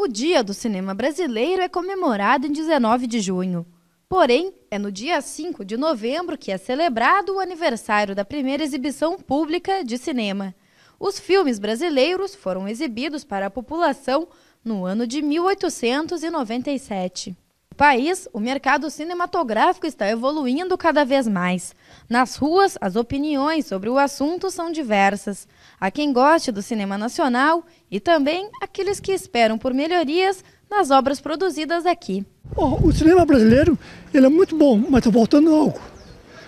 O Dia do Cinema Brasileiro é comemorado em 19 de junho. Porém, é no dia 5 de novembro que é celebrado o aniversário da primeira exibição pública de cinema. Os filmes brasileiros foram exibidos para a população no ano de 1897 país, o mercado cinematográfico está evoluindo cada vez mais. Nas ruas, as opiniões sobre o assunto são diversas. Há quem goste do cinema nacional e também aqueles que esperam por melhorias nas obras produzidas aqui. O, cinema brasileiro ele é muito bom, mas está faltando algo.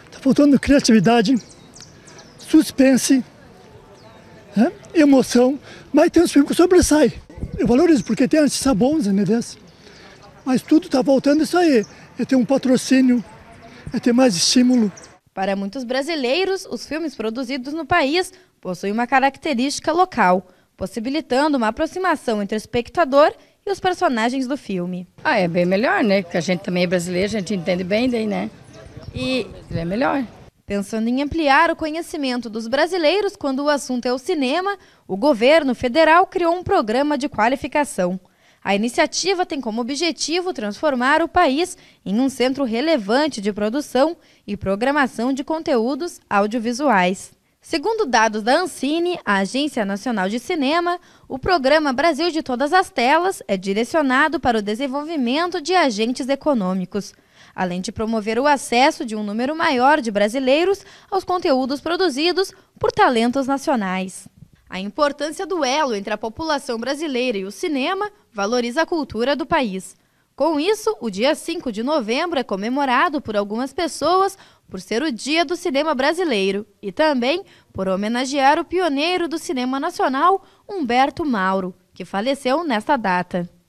Está faltando criatividade, suspense, né? emoção, mas tem uns filmes que sobressaem. Eu valorizo porque tem artistas bons, entendeu? Né, mas tudo está voltando a aí. É ter um patrocínio, é ter mais estímulo. Para muitos brasileiros, os filmes produzidos no país possuem uma característica local, possibilitando uma aproximação entre o espectador e os personagens do filme. Ah, é bem melhor, né? Porque a gente também é brasileiro, a gente entende bem daí, né? E é melhor. Pensando em ampliar o conhecimento dos brasileiros quando o assunto é o cinema, o governo federal criou um programa de qualificação. A iniciativa tem como objetivo transformar o país em um centro relevante de produção e programação de conteúdos audiovisuais. Segundo dados da Ancine, a Agência Nacional de Cinema, o programa Brasil de Todas as Telas é direcionado para o desenvolvimento de agentes econômicos, além de promover o acesso de um número maior de brasileiros aos conteúdos produzidos por talentos nacionais. A importância do elo entre a população brasileira e o cinema valoriza a cultura do país. Com isso, o dia 5 de novembro é comemorado por algumas pessoas por ser o Dia do Cinema Brasileiro e também por homenagear o pioneiro do cinema nacional, Humberto Mauro, que faleceu nesta data.